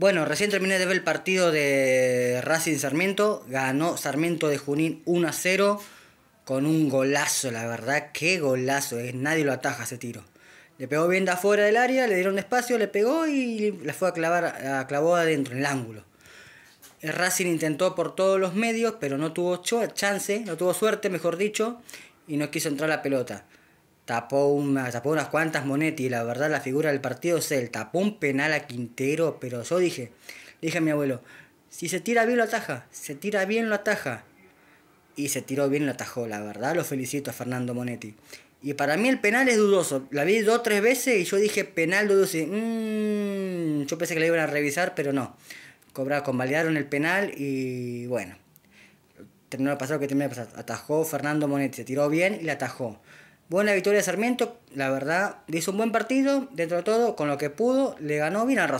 Bueno, recién terminé de ver el partido de Racing Sarmiento. Ganó Sarmiento de Junín 1 a 0 con un golazo, la verdad. Qué golazo eh. Nadie lo ataja ese tiro. Le pegó bien de afuera del área, le dieron espacio, le pegó y la fue a clavar, clavó adentro, en el ángulo. Eh, Racing intentó por todos los medios, pero no tuvo chance, no tuvo suerte, mejor dicho, y no quiso entrar la pelota tapó, unas cuantas Monetti, la verdad la figura del partido es él, tapó un penal a Quintero, pero yo dije, dije a mi abuelo, si se tira bien lo ataja, se tira bien lo ataja. Y se tiró bien lo atajó, la verdad lo felicito a Fernando Monetti. Y para mí el penal es dudoso, la vi dos o tres veces y yo dije penal dudoso, mm, yo pensé que le iban a revisar, pero no. Cobra, convalidaron el penal y bueno, terminó pasado lo que terminó de pasar. Atajó Fernando Monetti, se tiró bien y la atajó. Buena victoria de Sarmiento, la verdad, hizo un buen partido, dentro de todo, con lo que pudo, le ganó bien al